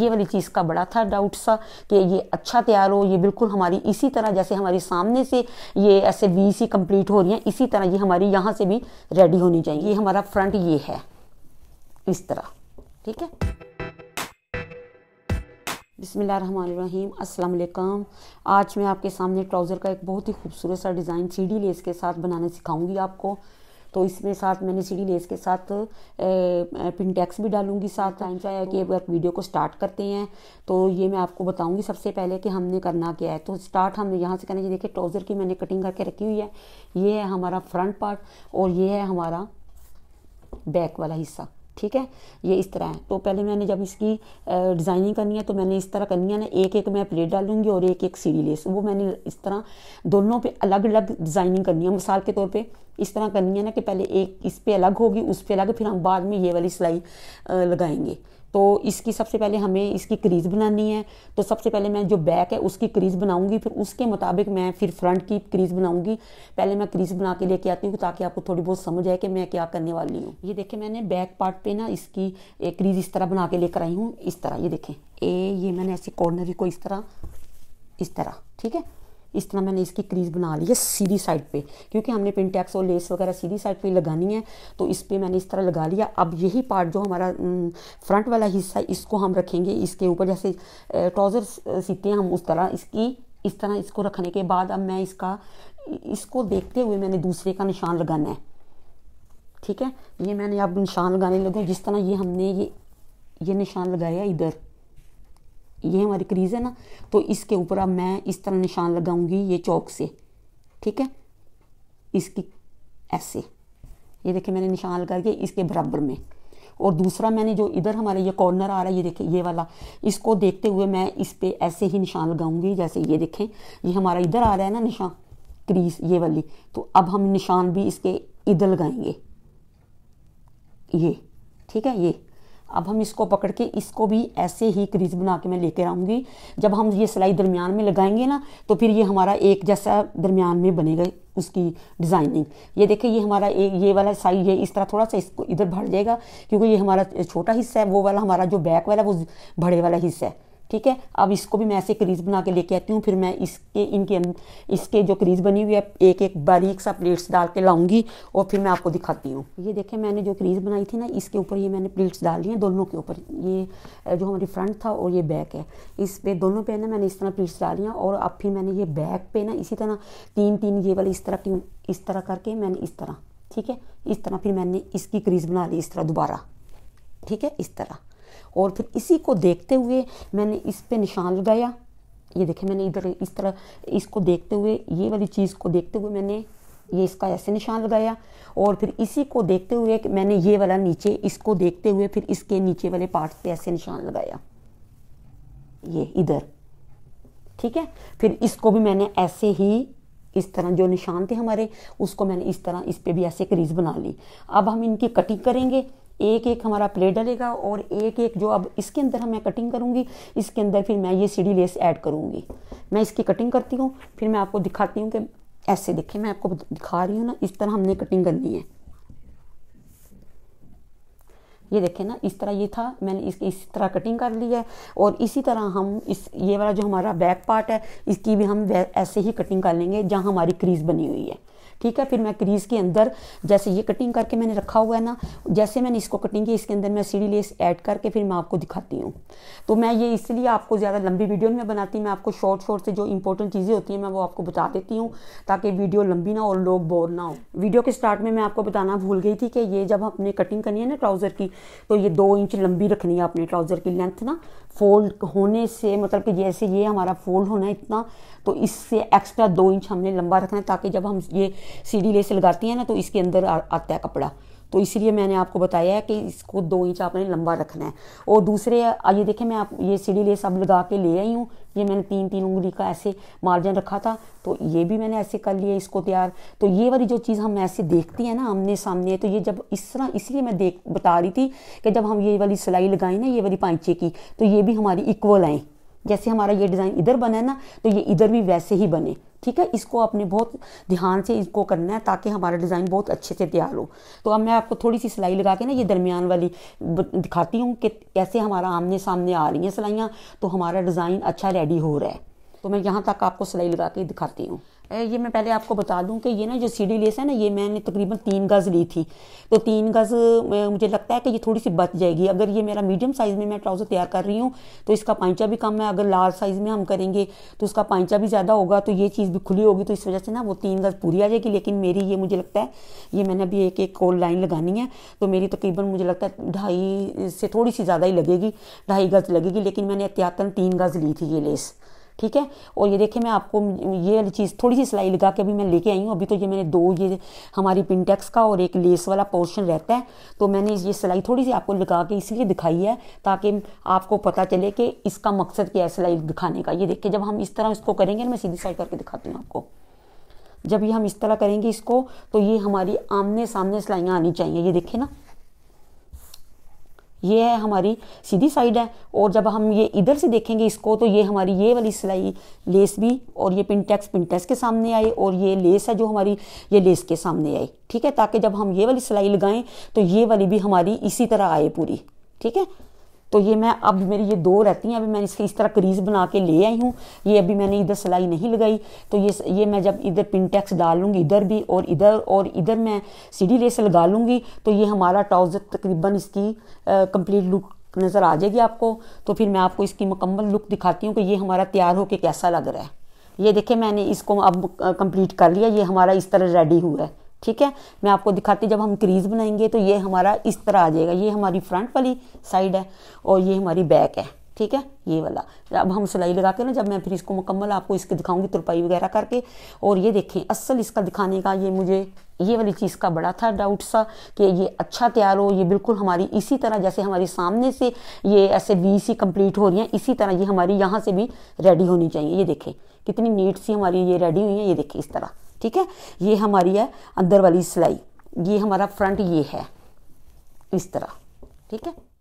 ये वाली चीज़ का बड़ा था डाउट सा कि ये अच्छा तैयार हो ये बिल्कुल हमारी इसी तरह जैसे हमारे सामने से ये ऐसे वी सी कम्प्लीट हो रही है इसी तरह ये हमारी यहाँ से भी रेडी होनी चाहिए ये हमारा फ्रंट ये है इस तरह ठीक है बिसमीम अस्सलाम आज मैं आपके सामने ट्राउज़र का एक बहुत ही खूबसूरत सा डिज़ाइन सीडी लेस के साथ बनाना सिखाऊंगी आपको तो इसमें साथ मैंने सीढ़ी लेस के साथ पिनटैक्स भी डालूंगी साथ टाइम से आया कि अगर वीडियो को स्टार्ट करते हैं तो ये मैं आपको बताऊंगी सबसे पहले कि हमने करना क्या है तो स्टार्ट हमने यहाँ से करना चाहिए देखिए ट्राउज़र की मैंने कटिंग करके रखी हुई है ये है हमारा फ्रंट पार्ट और ये है हमारा बैक वाला हिस्सा ठीक है ये इस तरह है तो पहले मैंने जब इसकी डिज़ाइनिंग करनी है तो मैंने इस तरह करनी है ना एक एक मैं प्लेट डालूंगी और एक एक सीढ़ी लेस वो मैंने इस तरह दोनों पे अलग अलग डिज़ाइनिंग करनी है मिसाल के तौर पे इस तरह करनी है ना कि पहले एक इस पे अलग होगी उस पर अलग फिर हम बाद में ये वाली सिलाई लगाएंगे तो इसकी सबसे पहले हमें इसकी क्रीज़ बनानी है तो सबसे पहले मैं जो बैक है उसकी क्रीज़ बनाऊंगी फिर उसके मुताबिक मैं फिर फ्रंट की क्रीज़ बनाऊंगी पहले मैं क्रीज़ बना के लेके आती हूँ ताकि आपको थोड़ी बहुत समझ आए कि मैं क्या करने वाली हूँ ये देखें मैंने बैक पार्ट पे ना इसकी एक क्रीज़ इस तरह बना के लेकर आई हूँ इस तरह ये देखें ए ये मैंने ऐसे कॉर्नर को इस तरह इस तरह ठीक है इस तरह मैंने इसकी क्रीज बना ली है सीधी साइड पे क्योंकि हमने पिंटैक्स और लेस वगैरह सीधी साइड पे लगानी है तो इस पर मैंने इस तरह लगा लिया अब यही पार्ट जो हमारा फ्रंट वाला हिस्सा है इसको हम रखेंगे इसके ऊपर जैसे ट्राउज़र सीते हैं हम उस तरह इसकी इस तरह इसको रखने के बाद अब मैं इसका इसको देखते हुए मैंने दूसरे का निशान लगाना है ठीक है ये मैंने अब निशान लगाने लगे जिस तरह ये हमने ये ये निशान लगाया इधर ये हमारी क्रीज़ है ना तो इसके ऊपर अब मैं इस तरह निशान लगाऊंगी ये चौक से ठीक है इसकी ऐसे ये देखिए मैंने निशान लगा के इसके बराबर में और दूसरा मैंने जो इधर हमारा ये कॉर्नर आ रहा है ये देखिए ये वाला इसको देखते हुए मैं इस पर ऐसे ही निशान लगाऊंगी जैसे ये देखें ये हमारा इधर आ रहा है ना निशान क्रीज ये वाली तो अब हम निशान भी इसके इधर लगाएंगे ये ठीक है ये अब हम इसको पकड़ के इसको भी ऐसे ही क्रीज बना के मैं लेकर आऊँगी जब हम ये सिलाई दरमियान में लगाएंगे ना तो फिर ये हमारा एक जैसा दरमियान में बनेगा उसकी डिज़ाइनिंग ये देखें ये हमारा एक ये वाला साइज है इस तरह थोड़ा सा इसको इधर भर जाएगा क्योंकि ये हमारा छोटा हिस्सा है वो वाला हमारा जो बैक वाला वो बड़े वाला हिस्सा है ठीक है अब इसको भी मैं ऐसे क्रीज बना के लेके आती हूँ फिर मैं इसके इनके अं, इसके जो क्रीज बनी हुई है एक एक बारीक सा प्लेट्स डाल के लाऊंगी और फिर मैं आपको दिखाती हूँ ये देखें मैंने जो क्रीज बनाई थी ना इसके ऊपर ये मैंने प्लेट्स डाल दी हैं दोनों के ऊपर ये जो हमारी फ्रंट था और ये बैक है इस पे दोनों पे ना मैंने इस तरह प्लेट्स डाली हैं और अब फिर मैंने ये बैक पे ना इसी तरह तीन तीन ये वाली इस तरह की इस तरह करके मैंने इस तरह ठीक है इस तरह फिर मैंने इसकी क्रीज बना ली इस तरह दोबारा ठीक है इस तरह और फिर इसी को देखते हुए मैंने इस पर निशान लगाया ये देखें मैंने इधर इस तरह इसको देखते हुए ये वाली चीज़ को देखते हुए मैंने ये इसका ऐसे निशान लगाया और फिर इसी को देखते हुए मैंने ये वाला नीचे इसको देखते हुए फिर इसके नीचे वाले पार्ट पे ऐसे निशान लगाया ये इधर ठीक है फिर इसको भी मैंने ऐसे ही इस तरह जो निशान थे हमारे उसको मैंने इस तरह इस पर भी ऐसे क्रीज बना ली अब हम इनकी कटिंग करेंगे एक एक हमारा प्लेट डलेगा और एक एक जो अब इसके अंदर हम मैं कटिंग करूँगी इसके अंदर फिर मैं ये सीढ़ी लेस ऐड करूँगी मैं इसकी कटिंग करती हूँ फिर मैं आपको दिखाती हूँ कि ऐसे देखें मैं आपको दिखा रही हूँ ना इस तरह हमने कटिंग करनी है ये देखें ना इस तरह ये था मैंने इसकी इस तरह कटिंग कर ली है और इसी तरह हम इस ये वाला जो हमारा बैक पार्ट है इसकी भी हम ऐसे ही कटिंग कर लेंगे जहाँ हमारी क्रीज बनी हुई है ठीक है फिर मैं क्रीज़ के अंदर जैसे ये कटिंग करके मैंने रखा हुआ है ना जैसे मैंने इसको कटिंग की इसके अंदर मैं सीढ़ी लेस ऐड करके फिर मैं आपको दिखाती हूँ तो मैं ये इसलिए आपको ज़्यादा लंबी वीडियो में बनाती मैं आपको शॉर्ट शॉर्ट से जो इंपॉर्टेंट चीज़ें होती हैं मैं वो आपको बता देती हूँ ताकि वीडियो लंबी ना और लोग बोर ना हो वीडियो के स्टार्ट में मैं आपको बताना भूल गई थी कि ये जब आपने कटिंग करनी है ना ट्राउज़र की तो ये दो इंच लंबी रखनी है अपने ट्राउज़र की लेंथ ना फोल्ड होने से मतलब कि जैसे ये हमारा फोल्ड होना है इतना तो इससे एक्स्ट्रा दो इंच हमने लंबा रखना है ताकि जब हम ये सीढ़ी लेस लगाती हैं ना तो इसके अंदर आ, आता है कपड़ा तो इसीलिए मैंने आपको बताया है कि इसको दो इंच आपने लंबा रखना है और दूसरे ये देखें मैं आप ये सीढ़ी लेस अब लगा के ले आई हूँ ये मैंने तीन तीन उंगली का ऐसे मार्जिन रखा था तो ये भी मैंने ऐसे कर लिया इसको तैयार तो ये वाली जो चीज़ हम ऐसे देखती है ना आमने सामने तो ये जब इस तरह इसलिए मैं देख बता रही थी कि जब हम ये वाली सिलाई लगाएं ना ये वाली पाइचे की तो ये भी हमारी इक्वल आएँ जैसे हमारा ये डिज़ाइन इधर बना है ना तो ये इधर भी वैसे ही बने ठीक है इसको आपने बहुत ध्यान से इसको करना है ताकि हमारा डिज़ाइन बहुत अच्छे से तैयार हो तो अब मैं आपको थोड़ी सी सिलाई लगा के ना ये दरमियान वाली दिखाती हूँ कि कैसे हमारा आमने सामने आ रही हैं सिलाइयाँ तो हमारा डिज़ाइन अच्छा रेडी हो रहा है तो मैं यहाँ तक आपको सिलाई लगा के दिखाती हूँ ये मैं पहले आपको बता दूं कि ये ना जो सीडी लेस है ना ये मैंने तकरीबन तीन गज़ ली थी तो तीन गज़ मुझे लगता है कि ये थोड़ी सी बच जाएगी अगर ये मेरा मीडियम साइज़ में मैं ट्राउज़र तैयार कर रही हूँ तो इसका पाइचा भी कम है अगर लार्ज साइज़ में हम करेंगे तो उसका पाइचा भी ज़्यादा होगा तो ये चीज़ भी खुली होगी तो इस वजह से ना वो तीन गज़ पूरी आ जाएगी लेकिन मेरी ये मुझे लगता है ये मैंने अभी एक एक कोल लाइन लगानी है तो मेरी तकरीबन मुझे लगता है ढाई से थोड़ी सी ज़्यादा ही लगेगी ढाई गज़ लगेगी लेकिन मैंने एहतियातन तीन गज़ ली थी ये लेस ठीक है और ये देखिए मैं आपको ये वाली चीज़ थोड़ी सी सिलाई लगा के अभी मैं लेके आई हूँ अभी तो ये मैंने दो ये हमारी पिनटेक्स का और एक लेस वाला पोर्शन रहता है तो मैंने ये सिलाई थोड़ी सी आपको लगा के इसलिए दिखाई है ताकि आपको पता चले कि इसका मकसद क्या है सिलाई दिखाने का ये देखिए जब हम इस तरह इसको करेंगे ना मैं सीधी सिलाई करके दिखाती हूँ आपको जब ये हम इस तरह करेंगे इसको तो ये हमारी आमने सामने सिलाइयाँ आनी चाहिए ये देखिए ना ये है हमारी सीधी साइड है और जब हम ये इधर से देखेंगे इसको तो ये हमारी ये वाली सिलाई लेस भी और ये पिनटेक्स पिनटेक्स के सामने आए और ये लेस है जो हमारी ये लेस के सामने आए ठीक है ताकि जब हम ये वाली सिलाई लगाएं तो ये वाली भी हमारी इसी तरह आए पूरी ठीक है तो ये मैं अब मेरी ये दो रहती हैं अभी मैं इसकी इस तरह क्रीज बना के ले आई हूँ ये अभी मैंने इधर सिलाई नहीं लगाई तो ये ये मैं जब इधर पिनटेक्स डाल लूँगी इधर भी और इधर और इधर मैं सीढ़ी लेस लगा लूँगी तो ये हमारा ट्राउज़र तकरीबन इसकी कम्प्लीट लुक नज़र आ जाएगी आपको तो फिर मैं आपको इसकी मुकम्मल लुक दिखाती हूँ कि ये हमारा तैयार होकर कैसा लग रहा है ये देखिए मैंने इसको अब कंप्लीट कर लिया ये हमारा इस तरह रेडी हुआ है ठीक है मैं आपको दिखाती जब हम क्रीज़ बनाएंगे तो ये हमारा इस तरह आ जाएगा ये हमारी फ्रंट वाली साइड है और ये हमारी बैक है ठीक है ये वाला अब हम सिलाई लगा के ना जब मैं फिर इसको मुकम्मल आपको इसके दिखाऊंगी तुरपाई वगैरह करके और ये देखें असल इसका दिखाने का ये मुझे ये वाली चीज़ का बड़ा था डाउट सा कि ये अच्छा तैयार हो ये बिल्कुल हमारी इसी तरह जैसे हमारे सामने से ये ऐसे वी सी कम्प्लीट हो रही हैं इसी तरह ये हमारी यहाँ से भी रेडी होनी चाहिए ये देखें कितनी नीट सी हमारी ये रेडी हुई है ये देखें इस तरह ठीक है ये हमारी है अंदर वाली सिलाई ये हमारा फ्रंट ये है इस तरह ठीक है